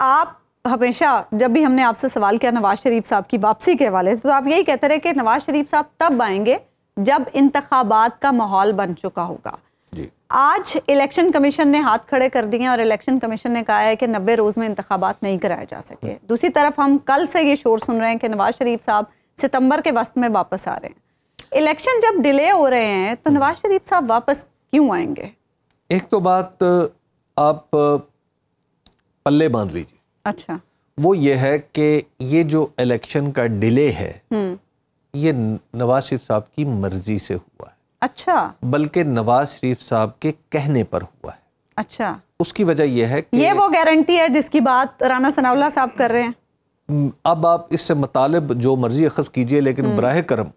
आप हमेशा जब भी हमने आपसे सवाल किया नवाज शरीफ साहब की वापसी के हवाले से तो आप यही कहते रहे कि नवाज शरीफ साहब तब आएंगे जब इंतबात का माहौल बन चुका होगा आज इलेक्शन कमीशन ने हाथ खड़े कर दिए और इलेक्शन कमीशन ने कहा है कि नब्बे रोज़ में इंतबात नहीं कराए जा सके हम्म। दूसरी तरफ हम कल से ये शोर सुन रहे हैं कि नवाज शरीफ साहब सितंबर के वक्त में वापस आ रहे हैं इलेक्शन जब डिले हो रहे हैं तो हम्म। नवाज शरीफ साहब वापस क्यों आएंगे एक तो बात आप पल्ले बांध लीजिए अच्छा वो ये है कि ये जो इलेक्शन का डिले है हम्म। ये नवाज शरीफ साहब की मर्जी से हुआ है अच्छा बल्कि नवाज शरीफ साहब के कहने पर हुआ है अच्छा उसकी वजह यह है कि ये वो गारंटी है जिसकी बात राना सनावला साहब कर रहे हैं हम्म, अब आप इससे मतलब जो मर्जी अखज कीजिए लेकिन हम्म। बरह करम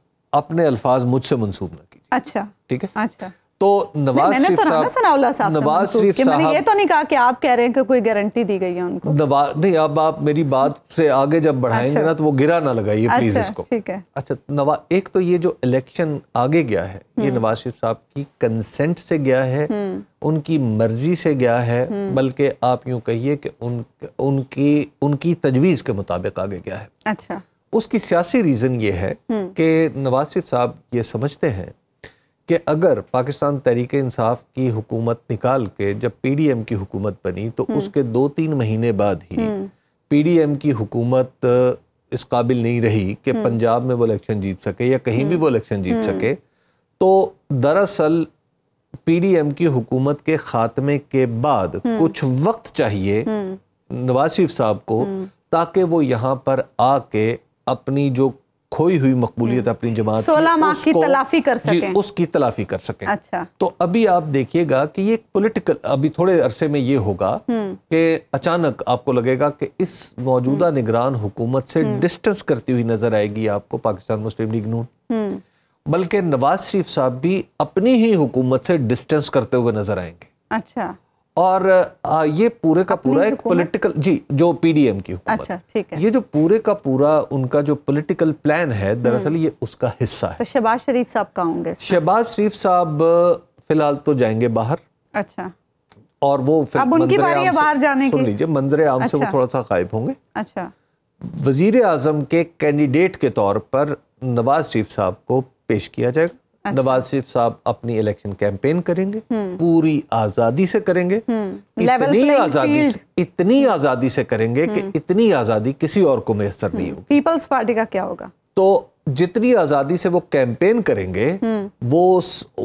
अपने अल्फाज मुझसे मनसूब ना कीजिए अच्छा ठीक है अच्छा तो नवाज शरीफ तो साहब नवाज शरीफ साहब ये तो नहीं कहा कि आप कह रहे हैं कि कोई गारंटी दी गई है उनको नवाज नहीं अब आप मेरी बात से आगे जब बढ़ाएंगे अच्छा। ना तो वो गिरा ना लगाइए प्लीज अच्छा, इसको ठीक है अच्छा नवाज एक तो ये जो इलेक्शन आगे गया है ये हम्म। नवाज शरीफ साहब की कंसेंट से गया है हम्म। उनकी मर्जी से गया है हम्म। बल्कि आप यूं कहिए कि उनकी उनकी तजवीज़ के मुताबिक आगे गया है अच्छा उसकी सियासी रीज़न ये है कि नवाज शरीफ साहब ये समझते हैं कि अगर पाकिस्तान तहरीक इंसाफ की हुकूमत निकाल के जब पीडीएम की हुकूमत बनी तो हम्म। उसके दो तीन महीने बाद ही पीडीएम हम्म। की हुकूमत इस काबिल नहीं रही कि हम्म। पंजाब में वो इलेक्शन जीत सके या कहीं भी वो इलेक्शन जीत सके तो दरअसल पीडीएम की हुकूमत के खात्मे के बाद कुछ वक्त चाहिए नवाज शरीफ साहब को ताकि वो यहाँ पर आके अपनी जो खोई हुई मकबूलियत हम्म। अपनी जमात सोलह की तलाफी कर सके उसकी तलाफी कर सके अच्छा तो अभी आप देखिएगा कि ये पॉलिटिकल अभी थोड़े अरसे में ये होगा हम्म। कि अचानक आपको लगेगा कि इस मौजूदा हम्म। निगरान हुकूमत से डिस्टेंस करती हुई नजर आएगी आपको पाकिस्तान मुस्लिम लीग नून बल्कि नवाज शरीफ साहब भी अपनी ही हुकूमत से डिस्टेंस करते हुए नजर आएंगे अच्छा और ये पूरे का पूरा एक पॉलिटिकल जी जो पीडीएम की अच्छा ठीक है ये जो पूरे का पूरा उनका जो पॉलिटिकल प्लान है दरअसल हम्म। ये उसका हिस्सा है तो शहबाज शरीफ साहब का होंगे शहबाज शरीफ साहब फिलहाल तो जाएंगे बाहर अच्छा और वो फिर अब उनकी बारी है बाहर जाने सुन लीजिए मंजर आम से वो अच्छा। थोड़ा सा गायब होंगे अच्छा वजीर आजम के कैंडिडेट के तौर पर नवाज शरीफ साहब को पेश किया जाएगा अच्छा। नवाज शरीफ साहब अपनी इलेक्शन कैंपेन करेंगे हम्म। पूरी आजादी से करेंगे हम्म। इतनी आजादी से, इतनी आजादी से करेंगे कि हम्म। इतनी आजादी किसी और को मैसर नहीं होगी पीपल्स पार्टी का क्या होगा तो जितनी आजादी से वो कैंपेन करेंगे वो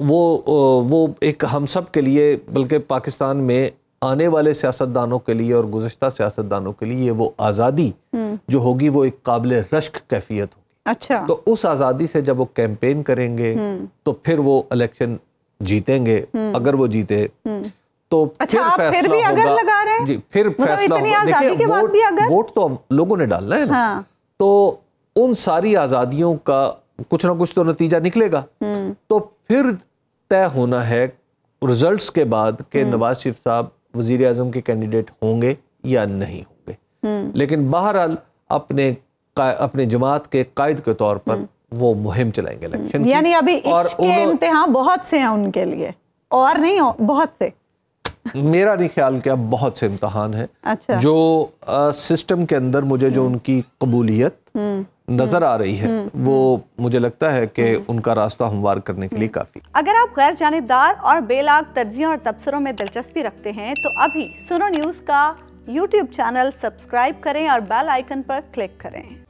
वो वो एक हम सब के लिए बल्कि पाकिस्तान में आने वाले सियासतदानों के लिए और गुजशत सियासतदानों के लिए वो आज़ादी जो होगी वो एक काबिल रश्क कैफियत हो अच्छा तो उस आज़ादी से जब वो कैंपेन करेंगे हम्म। तो फिर वो इलेक्शन जीतेंगे हम्म। अगर वो जीते हम्म। तो अच्छा, फिर फैसला फिर भी अगर लगा रहे जी फिर मतलब फैसला होगा देखिए वोट, भी अगर... वोट तो लोगों ने डालना है ना हाँ। तो उन सारी आज़ादियों का कुछ ना कुछ तो नतीजा निकलेगा तो फिर तय होना है रिजल्ट्स के बाद के नवाज शरीफ साहब वजीर आजम के कैंडिडेट होंगे या नहीं होंगे लेकिन बहरहाल अपने अपने जमात के कायद के तौर पर हम्म। वो मुहिम चलाएंगे इलेक्शन यानी अभी और इम्तहान बहुत से हैं उनके लिए और नहीं हो, बहुत से मेरा नहीं ख्याल क्या बहुत से इम्तहान है अच्छा। जो आ, सिस्टम के अंदर मुझे जो हम्म। उनकी कबूलियत हम्म। नजर आ रही है वो मुझे लगता है कि उनका रास्ता हमवार करने के लिए काफ़ी अगर आप गैर जानबदार और बेलाग तर्जियों और तबसरों में दिलचस्पी रखते हैं तो अभी सुनो न्यूज़ का यूट्यूब चैनल सब्सक्राइब करें और बेल आइकन पर क्लिक करें